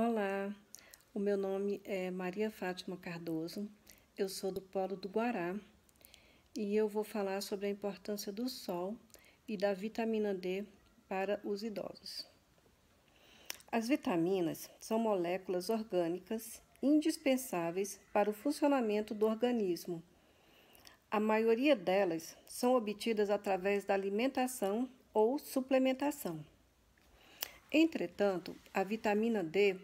Olá, o meu nome é Maria Fátima Cardoso, eu sou do Polo do Guará e eu vou falar sobre a importância do sol e da vitamina D para os idosos. As vitaminas são moléculas orgânicas indispensáveis para o funcionamento do organismo. A maioria delas são obtidas através da alimentação ou suplementação. Entretanto, a vitamina D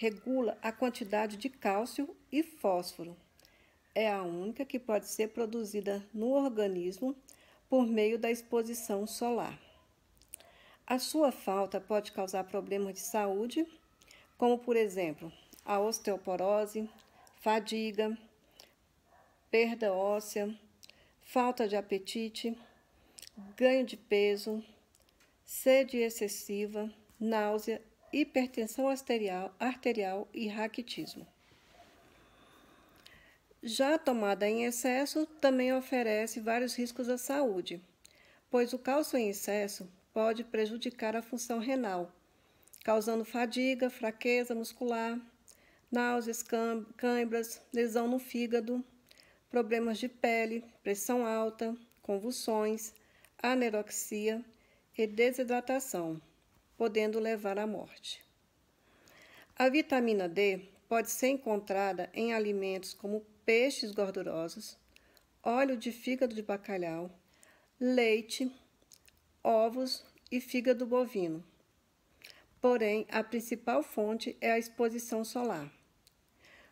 regula a quantidade de cálcio e fósforo. É a única que pode ser produzida no organismo por meio da exposição solar. A sua falta pode causar problemas de saúde, como por exemplo, a osteoporose, fadiga, perda óssea, falta de apetite, ganho de peso, sede excessiva, náusea hipertensão arterial, arterial e raquitismo. Já a tomada em excesso também oferece vários riscos à saúde, pois o cálcio em excesso pode prejudicar a função renal, causando fadiga, fraqueza muscular, náuseas, câimbras, lesão no fígado, problemas de pele, pressão alta, convulsões, aneroxia e desidratação podendo levar à morte. A vitamina D pode ser encontrada em alimentos como peixes gordurosos, óleo de fígado de bacalhau, leite, ovos e fígado bovino. Porém, a principal fonte é a exposição solar.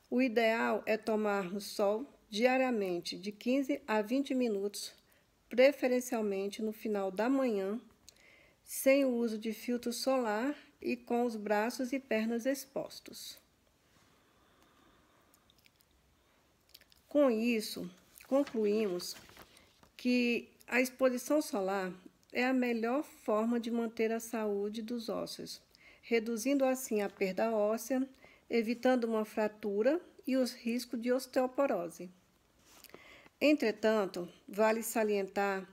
O ideal é tomar no sol diariamente de 15 a 20 minutos, preferencialmente no final da manhã sem o uso de filtro solar e com os braços e pernas expostos. Com isso, concluímos que a exposição solar é a melhor forma de manter a saúde dos ossos, reduzindo assim a perda óssea, evitando uma fratura e os riscos de osteoporose. Entretanto, vale salientar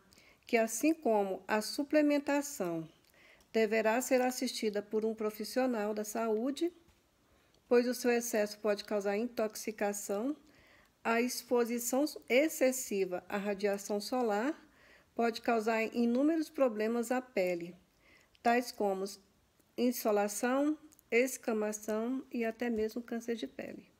que, assim como a suplementação deverá ser assistida por um profissional da saúde, pois o seu excesso pode causar intoxicação. A exposição excessiva à radiação solar pode causar inúmeros problemas à pele, tais como insolação, escamação e até mesmo câncer de pele.